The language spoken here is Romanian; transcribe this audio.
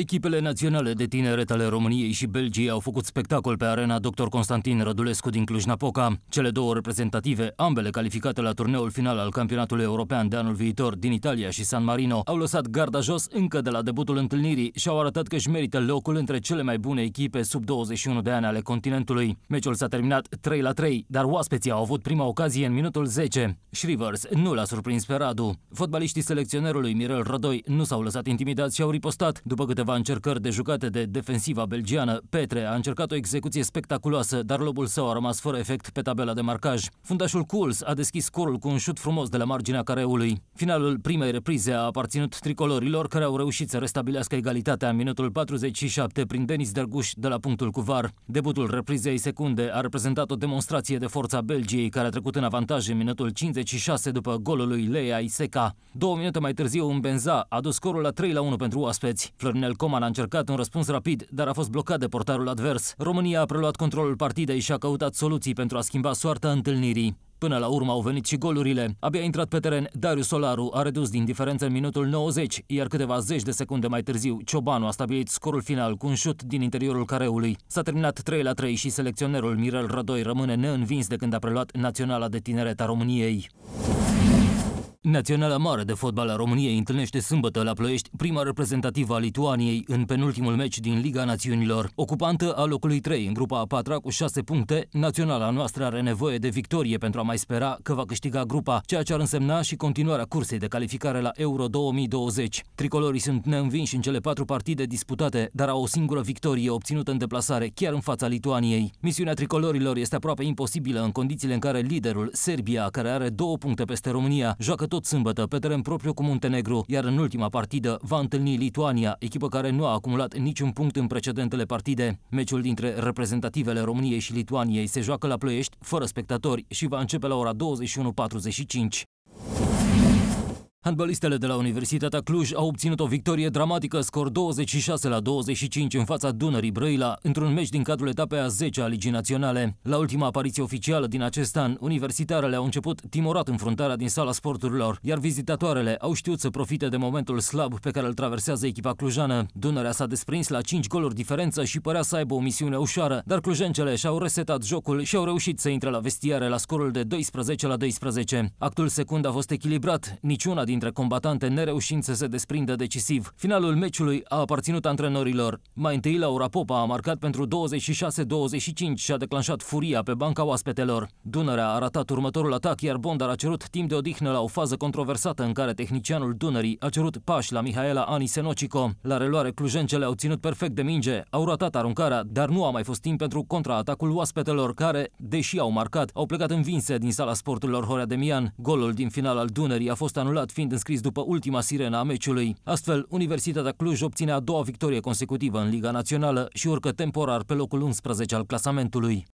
Echipele naționale de tineret ale României și Belgiei au făcut spectacol pe arena Dr. Constantin Rădulescu din Cluj-Napoca. Cele două reprezentative, ambele calificate la turneul final al campionatului european de anul viitor din Italia și San Marino, au lăsat garda jos încă de la debutul întâlnirii și au arătat că își merită locul între cele mai bune echipe sub 21 de ani ale continentului. Meciul s-a terminat 3 la 3, dar oaspeții au avut prima ocazie în minutul 10. Shrivers nu l-a surprins pe Radu. Fotbaliștii selecționerului Mirel Rădoi nu s-au lăsat intimidați și au ripostat după câteva câteva încercări de jucate de defensiva belgiană. Petre a încercat o execuție spectaculoasă, dar lobul său a rămas fără efect pe tabela de marcaj. Fundașul Kuls a deschis scorul cu un șut frumos de la marginea careului. Finalul primei reprize a aparținut tricolorilor care au reușit să restabilească egalitatea în minutul 47 prin Denis Derguș de la punctul cu var. Debutul reprizei secunde a reprezentat o demonstrație de forța Belgiei care a trecut în avantaj în minutul 56 după golul lui Lea Iseca. Două minute mai târziu, un Benza a dus scorul la 3 la 1 pentru oaspeți. Florinel Coman a încercat un răspuns rapid, dar a fost blocat de portarul advers. România a preluat controlul partidei și a căutat soluții pentru a schimba soarta întâlnirii. Până la urmă au venit și golurile. Abia intrat pe teren, Darius Solaru a redus din diferență în minutul 90, iar câteva zeci de secunde mai târziu, Ciobanu a stabilit scorul final cu un șut din interiorul careului. S-a terminat 3 la 3 și selecționerul Mirel Rădoi rămâne neînvins de când a preluat Naționala de Tineret a României. Naționala mare de fotbal a României întâlnește sâmbătă la Ploiești prima reprezentativă a Lituaniei în penultimul meci din Liga Națiunilor. Ocupantă a locului 3 în grupa a 4 cu 6 puncte, naționala noastră are nevoie de victorie pentru a mai spera că va câștiga grupa, ceea ce ar însemna și continuarea cursei de calificare la Euro 2020. Tricolorii sunt neînvinși în cele patru partide disputate, dar au o singură victorie obținută în deplasare, chiar în fața Lituaniei. Misiunea tricolorilor este aproape imposibilă în condițiile în care liderul, Serbia, care are două puncte peste România, joacă tot sâmbătă pe teren propriu cu Muntenegru, iar în ultima partidă va întâlni Lituania, echipă care nu a acumulat niciun punct în precedentele partide. Meciul dintre reprezentativele României și Lituaniei se joacă la Ploiești, fără spectatori, și va începe la ora 21.45. Handbalistele de la Universitatea Cluj au obținut o victorie dramatică, scor 26 la 25 în fața Dunării Brăila, într-un meci din cadrul etapei a 10 a Ligii Naționale. La ultima apariție oficială din acest an, universitarele au început timorat înfruntarea din sala sporturilor, iar vizitatoarele au știut să profite de momentul slab pe care îl traversează echipa clujană. Dunărea s-a desprins la 5 goluri diferență și părea să aibă o misiune ușoară, dar clujencele și-au resetat jocul și au reușit să intre la vestiare la scorul de 12 la 12. Actul secund a fost echilibrat, niciuna din dintre combatante nereușind să se desprindă decisiv. Finalul meciului a aparținut antrenorilor. Mai întâi Laura Popa a marcat pentru 26-25 și a declanșat furia pe banca oaspetelor. Dunărea a ratat următorul atac, iar Bondar a cerut timp de odihnă la o fază controversată în care tehnicianul Dunării a cerut pași la Mihaela Anisenocico. La reluare, clujencele au ținut perfect de minge, au ratat aruncarea, dar nu a mai fost timp pentru contraatacul oaspetelor care, deși au marcat, au plecat învinse din sala sporturilor Horea Demian. Golul din final al Dunării a fost anulat fiind înscris după ultima sirena a meciului. Astfel, Universitatea Cluj obține a doua victorie consecutivă în Liga Națională și urcă temporar pe locul 11 al clasamentului.